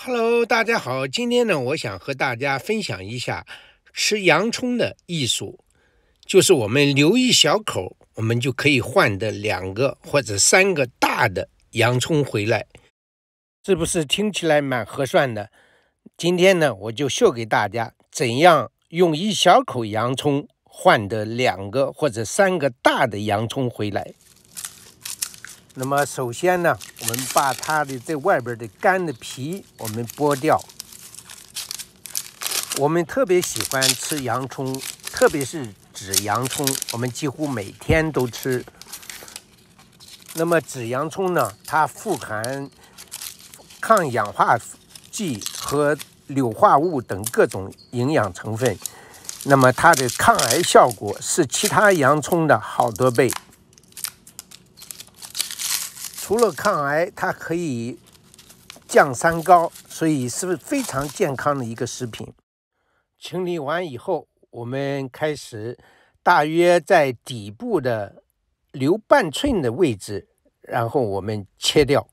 Hello，大家好，今天呢，我想和大家分享一下吃洋葱的艺术，就是我们留一小口，我们就可以换的两个或者三个大的洋葱回来，是不是听起来蛮合算的？今天呢，我就秀给大家，怎样用一小口洋葱换的两个或者三个大的洋葱回来。那么首先呢，我们把它的这外边的干的皮我们剥掉。我们特别喜欢吃洋葱，特别是紫洋葱，我们几乎每天都吃。那么紫洋葱呢，它富含抗氧化剂和硫化物等各种营养成分。那么它的抗癌效果是其他洋葱的好多倍。除了抗癌，它可以降三高，所以是非常健康的一个食品。清理完以后，我们开始，大约在底部的留半寸的位置，然后我们切掉。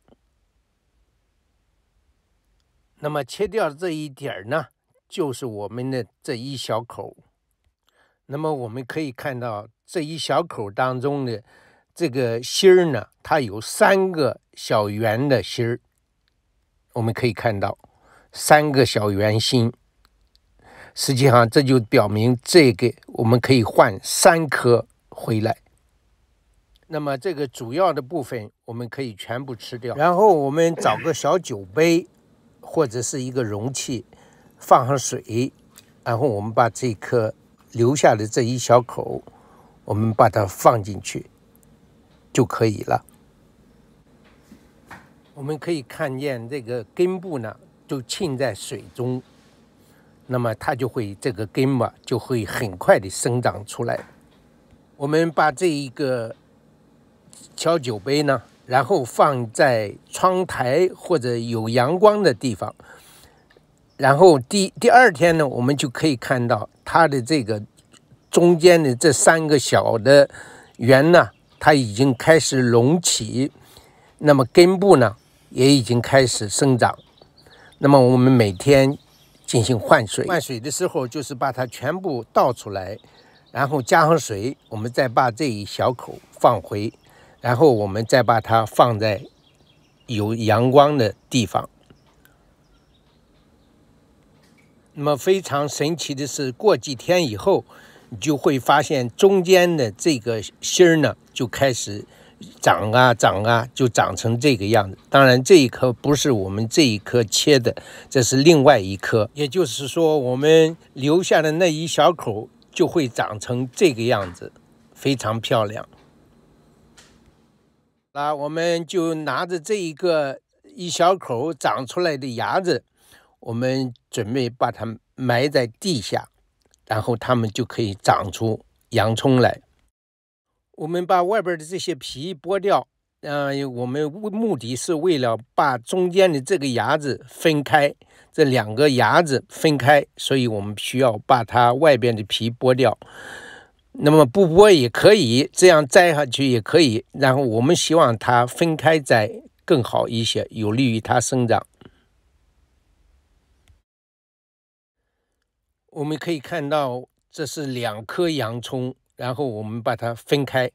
那么切掉这一点呢，就是我们的这一小口。那么我们可以看到这一小口当中的。这个芯儿呢，它有三个小圆的芯儿，我们可以看到三个小圆心。实际上，这就表明这个我们可以换三颗回来。那么，这个主要的部分我们可以全部吃掉。然后我们找个小酒杯或者是一个容器，放上水，然后我们把这颗留下的这一小口，我们把它放进去。就可以了。我们可以看见这个根部呢，就浸在水中，那么它就会这个根嘛就会很快的生长出来。我们把这一个小酒杯呢，然后放在窗台或者有阳光的地方，然后第第二天呢，我们就可以看到它的这个中间的这三个小的圆呢。它已经开始隆起，那么根部呢也已经开始生长。那么我们每天进行换水，换水的时候就是把它全部倒出来，然后加上水，我们再把这一小口放回，然后我们再把它放在有阳光的地方。那么非常神奇的是，过几天以后。就会发现中间的这个芯儿呢，就开始长啊长啊，就长成这个样子。当然，这一颗不是我们这一颗切的，这是另外一颗。也就是说，我们留下的那一小口就会长成这个样子，非常漂亮。那我们就拿着这一个一小口长出来的芽子，我们准备把它埋在地下。然后它们就可以长出洋葱来。我们把外边的这些皮剥掉，嗯，我们目目的是为了把中间的这个芽子分开，这两个芽子分开，所以我们需要把它外边的皮剥掉。那么不剥也可以，这样栽下去也可以。然后我们希望它分开栽更好一些，有利于它生长。我们可以看到，这是两颗洋葱，然后我们把它分开。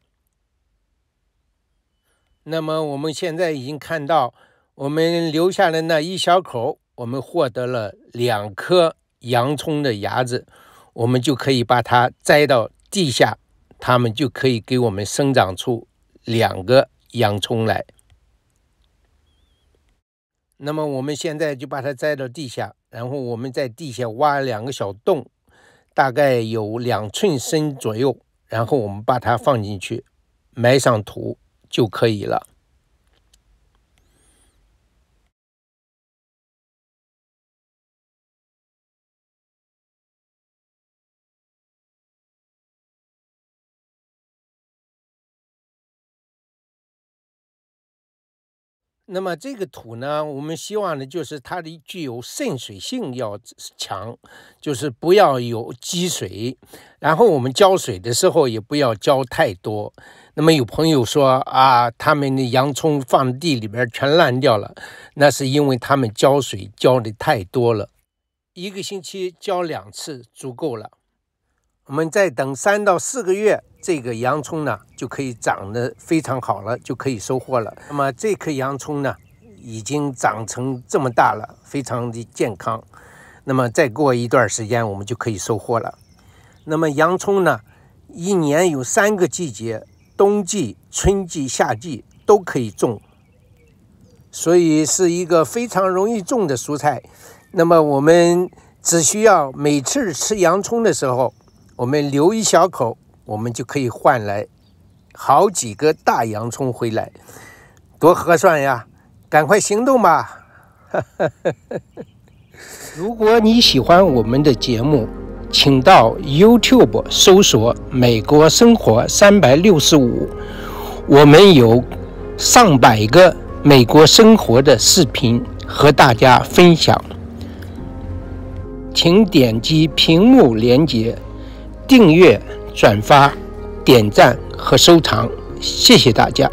那么我们现在已经看到，我们留下的那一小口，我们获得了两颗洋葱的芽子，我们就可以把它栽到地下，它们就可以给我们生长出两个洋葱来。那么我们现在就把它栽到地下。然后我们在地下挖两个小洞，大概有两寸深左右，然后我们把它放进去，埋上土就可以了。那么这个土呢，我们希望呢，就是它的具有渗水性要强，就是不要有积水。然后我们浇水的时候也不要浇太多。那么有朋友说啊，他们的洋葱放地里边全烂掉了，那是因为他们浇水浇的太多了，一个星期浇两次足够了。我们再等三到四个月，这个洋葱呢就可以长得非常好了，就可以收获了。那么这颗洋葱呢，已经长成这么大了，非常的健康。那么再过一段时间，我们就可以收获了。那么洋葱呢，一年有三个季节，冬季、春季、夏季都可以种，所以是一个非常容易种的蔬菜。那么我们只需要每次吃洋葱的时候。我们留一小口，我们就可以换来好几个大洋葱回来，多合算呀！赶快行动吧！如果你喜欢我们的节目，请到 YouTube 搜索“美国生活三百六十五”，我们有上百个美国生活的视频和大家分享，请点击屏幕连接。订阅、转发、点赞和收藏，谢谢大家。